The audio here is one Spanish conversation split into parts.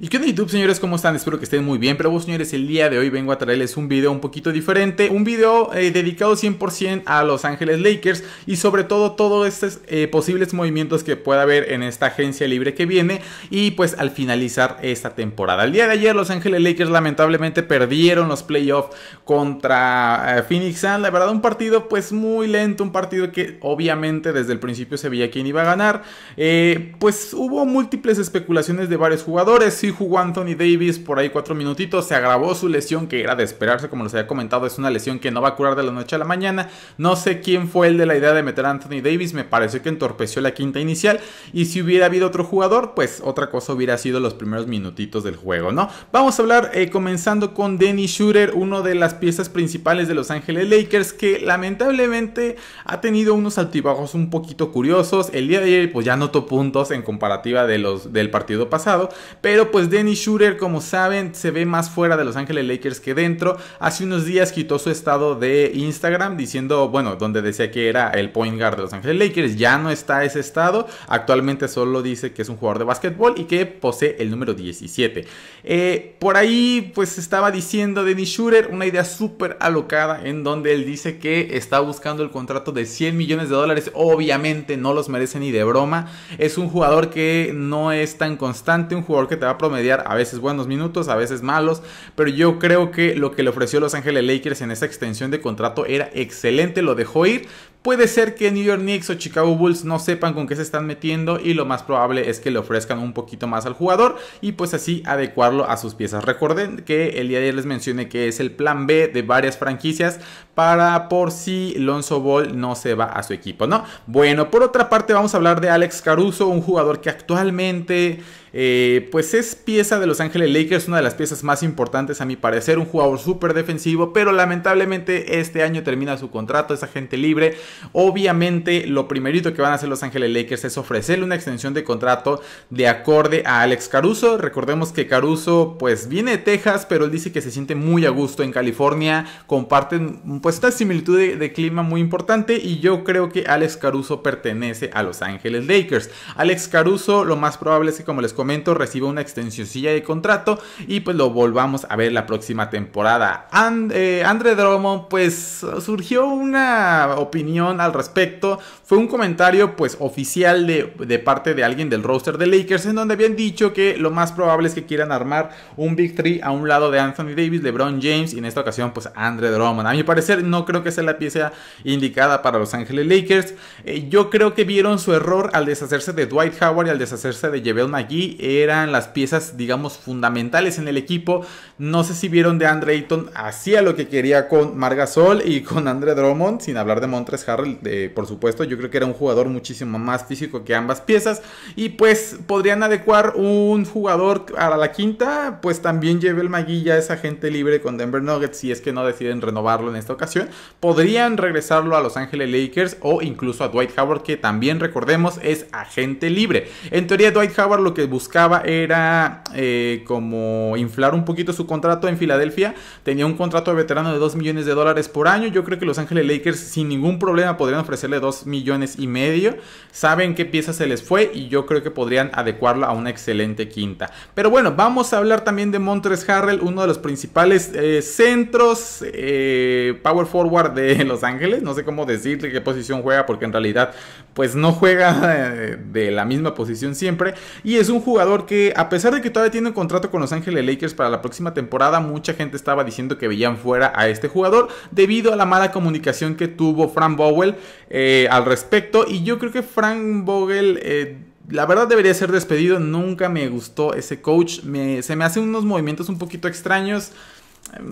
¿Y qué onda YouTube señores? ¿Cómo están? Espero que estén muy bien, pero vos señores, el día de hoy vengo a traerles un video un poquito diferente, un video eh, dedicado 100% a Los Ángeles Lakers y sobre todo todos estos eh, posibles movimientos que pueda haber en esta agencia libre que viene y pues al finalizar esta temporada. El día de ayer Los Ángeles Lakers lamentablemente perdieron los playoffs contra eh, Phoenix Sun, la verdad un partido pues muy lento, un partido que obviamente desde el principio se veía quién iba a ganar, pues hubo múltiples especulaciones de varios jugadores, jugó Anthony Davis por ahí cuatro minutitos, se agravó su lesión que era de esperarse, como les había comentado, es una lesión que no va a curar de la noche a la mañana. No sé quién fue el de la idea de meter a Anthony Davis, me pareció que entorpeció la quinta inicial y si hubiera habido otro jugador, pues otra cosa hubiera sido los primeros minutitos del juego, ¿no? Vamos a hablar eh, comenzando con Denny Shooter, uno de las piezas principales de Los Ángeles Lakers que lamentablemente ha tenido unos altibajos un poquito curiosos. El día de ayer pues ya notó puntos en comparativa de los del partido pasado, pero pues pues Denny Shooter, como saben, se ve más fuera de Los Ángeles Lakers que dentro. Hace unos días quitó su estado de Instagram diciendo, bueno, donde decía que era el point guard de Los Ángeles Lakers. Ya no está ese estado. Actualmente solo dice que es un jugador de básquetbol y que posee el número 17. Eh, por ahí, pues estaba diciendo Denny Shooter una idea súper alocada en donde él dice que está buscando el contrato de 100 millones de dólares. Obviamente no los merece ni de broma. Es un jugador que no es tan constante, un jugador que te va a mediar a veces buenos minutos, a veces malos, pero yo creo que lo que le ofreció Los Ángeles Lakers en esa extensión de contrato era excelente, lo dejó ir. Puede ser que New York Knicks o Chicago Bulls no sepan con qué se están metiendo y lo más probable es que le ofrezcan un poquito más al jugador y pues así adecuarlo a sus piezas. Recuerden que el día de ayer les mencioné que es el plan B de varias franquicias para por si Lonzo Ball no se va a su equipo, ¿no? Bueno, por otra parte vamos a hablar de Alex Caruso, un jugador que actualmente eh, pues es pieza de Los Ángeles Lakers, una de las piezas más importantes a mi parecer, un jugador súper defensivo, pero lamentablemente este año termina su contrato, es agente libre. Obviamente lo primerito que van a hacer Los Ángeles Lakers es ofrecerle una extensión de contrato de acorde a Alex Caruso. Recordemos que Caruso pues viene de Texas, pero él dice que se siente muy a gusto en California, comparten pues esta similitud de, clima muy importante y yo creo que Alex Caruso pertenece a Los Ángeles Lakers. Alex Caruso lo más probable es que como les momento reciba una extensioncilla de contrato y pues lo volvamos a ver la próxima temporada. Eh, Andre Drummond pues surgió una opinión al respecto, fue un comentario pues oficial de, parte de alguien del roster de Lakers en donde habían dicho que lo más probable es que quieran armar un Big Three a un lado de Anthony Davis, LeBron James y en esta ocasión pues Andre Drummond. A mi parecer no creo que sea la pieza indicada para Los Ángeles Lakers. Eh, yo creo que vieron su error al deshacerse de Dwight Howard y al deshacerse de Jebel McGee eran las piezas, digamos, fundamentales en el equipo. No sé si vieron de Andre Ayton, hacía lo que quería con Margasol y con Andre Drummond, sin hablar de Montres Harrell, por supuesto. Yo creo que era un jugador muchísimo más físico que ambas piezas. Y pues podrían adecuar un jugador a la quinta, pues también lleve el maguilla a esa gente libre con Denver Nuggets, si es que no deciden renovarlo en esta ocasión. Podrían regresarlo a Los Ángeles Lakers o incluso a Dwight Howard, que también recordemos es agente libre. En teoría, Dwight Howard lo que buscaba era eh, como inflar un poquito su contrato en Filadelfia. Tenía un contrato de veterano de 2 millones de dólares por año. Yo creo que Los Ángeles Lakers sin ningún problema podrían ofrecerle 2 millones y medio. Saben qué pieza se les fue y yo creo que podrían adecuarlo a una excelente quinta. Pero bueno, vamos a hablar también de Montres Harrell, uno de los principales eh, centros eh, power forward de Los Ángeles. No sé cómo decirle qué posición juega porque en realidad pues no juega de la misma posición siempre. Y es un jugador que, a pesar de que todavía tiene un contrato con Los Ángeles Lakers para la próxima temporada, mucha gente estaba diciendo que veían fuera a este jugador debido a la mala comunicación que tuvo Frank Vogel eh, al respecto. Y yo creo que Frank Vogel... Eh, la verdad debería ser despedido, nunca me gustó ese coach, me, se me hacen unos movimientos un poquito extraños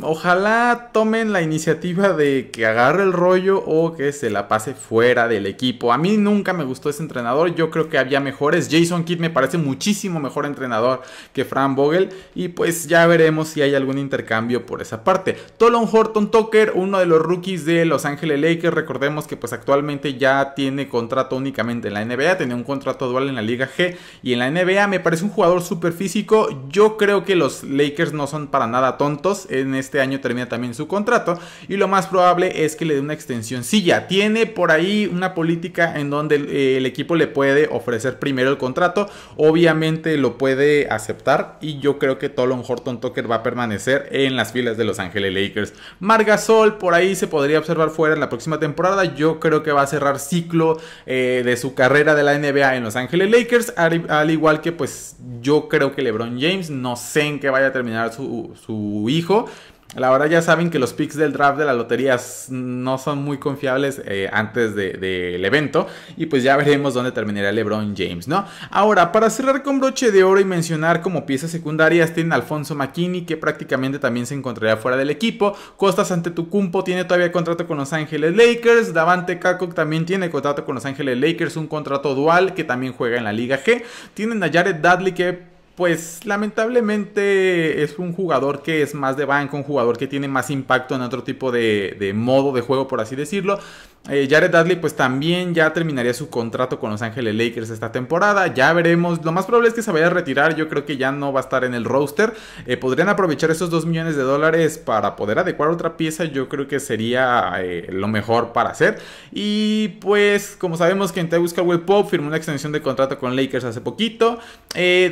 ojalá tomen la iniciativa de que agarre el rollo o que se la pase fuera del equipo. A mí nunca me gustó ese entrenador, yo creo que había mejores. Jason Kidd me parece muchísimo mejor entrenador que Fran Vogel y pues ya veremos si hay algún intercambio por esa parte. Tolon Horton Tucker, uno de los rookies de Los Ángeles Lakers, recordemos que pues actualmente ya tiene contrato únicamente en la NBA, tenía un contrato dual en la Liga G y en la NBA me parece un jugador súper físico. Yo creo que los Lakers no son para nada tontos en este año termina también su contrato y lo más probable es que le dé una extensión. Si sí, ya tiene por ahí una política en donde eh, el, equipo le puede ofrecer primero el contrato, obviamente lo puede aceptar y yo creo que Tolon Horton Tucker va a permanecer en las filas de Los Ángeles Lakers. Margasol por ahí se podría observar fuera en la próxima temporada, yo creo que va a cerrar ciclo eh, de su carrera de la NBA en Los Ángeles Lakers, al, igual que pues yo creo que LeBron James, no sé en qué vaya a terminar su hijo, la verdad ya saben que los picks del draft de la lotería no son muy confiables eh, antes del evento y pues ya veremos dónde terminará LeBron James, ¿no? Ahora, para cerrar con broche de oro y mencionar como piezas secundarias tienen Alfonso Makini, que prácticamente también se encontraría fuera del equipo, Costas Antetokounmpo tiene todavía contrato con Los Ángeles Lakers, Davante Kakok también tiene contrato con Los Ángeles Lakers, un contrato dual que también juega en la Liga G, tienen a Jared Dudley que pues lamentablemente es un jugador que es más de banco, un jugador que tiene más impacto en otro tipo de, modo de juego, por así decirlo. Eh, Jared Dudley pues también ya terminaría su contrato con Los Ángeles Lakers esta temporada, ya veremos, lo más probable es que se vaya a retirar, yo creo que ya no va a estar en el roster, eh, podrían aprovechar esos 2 millones de dólares para poder adecuar otra pieza, yo creo que sería eh, lo mejor para hacer, y pues como sabemos que en Tebus Caldwell Pop firmó una extensión de contrato con Lakers hace poquito,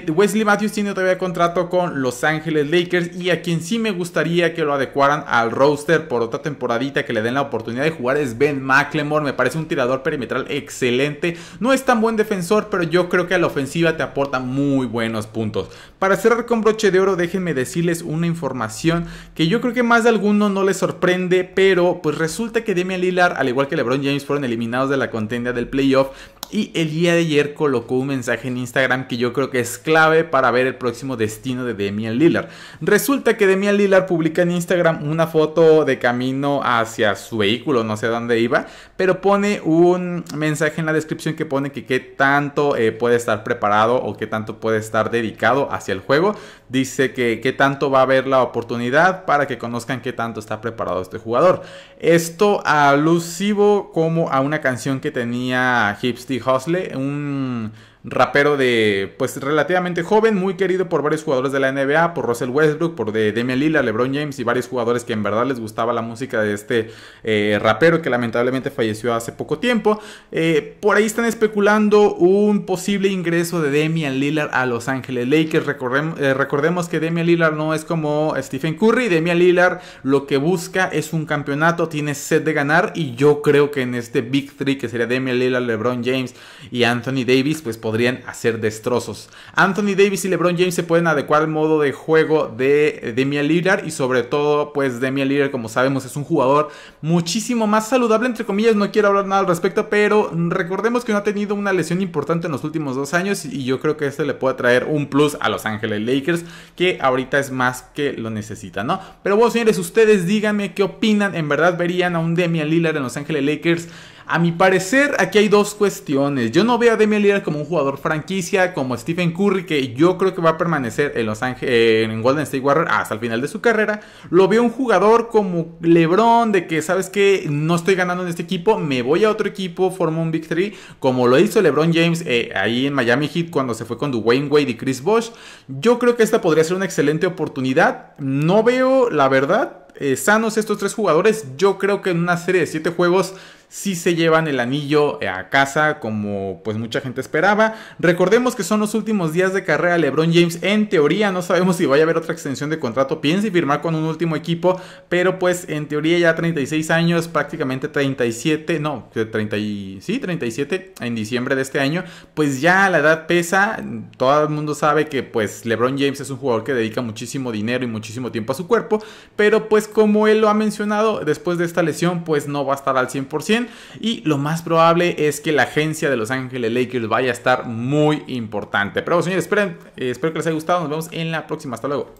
Wesley Van Matthews tiene todavía contrato con Los Ángeles Lakers y a quien sí me gustaría que lo adecuaran al roster por otra temporadita que le den la oportunidad de jugar es Ben McLemore. Me parece un tirador perimetral excelente. No es tan buen defensor, pero yo creo que a la ofensiva te aporta muy buenos puntos. Para cerrar con broche de oro, déjenme decirles una información que yo creo que más de alguno no les sorprende, pero pues resulta que Demian Lillard, al igual que LeBron James, fueron eliminados de la contienda del playoff y el día de ayer colocó un mensaje en Instagram que yo creo que es clave para ver el próximo destino de Demian Lillard. Resulta que Demian Lillard publica en Instagram una foto de camino hacia su vehículo, no sé dónde iba, pero pone un mensaje en la descripción que pone que qué tanto eh, puede estar preparado o qué tanto puede estar dedicado hacia el juego. Dice que qué tanto va a haber la oportunidad para que conozcan qué tanto está preparado este jugador. Esto alusivo como a una canción que tenía Hipster Hosle Hosley, un rapero de pues relativamente joven, muy querido por varios jugadores de la NBA, por Russell Westbrook, por Demian Lillard, LeBron James y varios jugadores que en verdad les gustaba la música de este eh, rapero que lamentablemente falleció hace poco tiempo. Eh, por ahí están especulando un posible ingreso de Demian Lillard a Los Ángeles Lakers. Eh, recordemos que Demian Lillard no es como Stephen Curry. Demian Lillard lo que busca es un campeonato, tiene sed de ganar y yo creo que en este Big Three que sería Demian Lillard, LeBron James y Anthony Davis, pues podrían hacer destrozos. Anthony Davis y LeBron James se pueden adecuar al modo de juego de eh, Demian Lillard y sobre todo pues Demian Lillard como sabemos es un jugador muchísimo más saludable entre comillas, no quiero hablar nada al respecto, pero recordemos que no ha tenido una lesión importante en los últimos dos años y yo creo que este le puede traer un plus a Los Ángeles Lakers que ahorita es más que lo necesita ¿no? Pero bueno señores, ustedes díganme qué opinan, en verdad verían a un Demian Lillard en Los Ángeles Lakers a mi parecer, aquí hay dos cuestiones. Yo no veo a Damian Lillard como un jugador franquicia, como Stephen Curry, que yo creo que va a permanecer en Los Ángeles, eh, en Golden State Warriors hasta el final de su carrera. Lo veo un jugador como LeBron, de que sabes que no estoy ganando en este equipo, me voy a otro equipo, formo un victory. como lo hizo LeBron James eh, ahí en Miami Heat cuando se fue con Dwayne Wade y Chris Bosh. Yo creo que esta podría ser una excelente oportunidad. No veo, la verdad, eh, sanos estos tres jugadores. Yo creo que en una serie de siete juegos si se llevan el anillo eh, a casa como pues mucha gente esperaba. Recordemos que son los últimos días de carrera LeBron James en teoría, no sabemos si vaya a haber otra extensión de contrato, piensa firmar con un último equipo, pero pues en teoría ya 36 años, prácticamente 37, no, 30 sí, 37 en diciembre de este año, pues ya la edad pesa, todo el mundo sabe que pues LeBron James es un jugador que dedica muchísimo dinero y muchísimo tiempo a su cuerpo, pero pues como él lo ha mencionado, después de esta lesión pues no va a estar al 100%, y lo más probable es que la agencia de Los Ángeles Lakers vaya a estar muy importante. Pero bueno señores, eh, espero que les haya gustado. Nos vemos en la próxima. Hasta luego.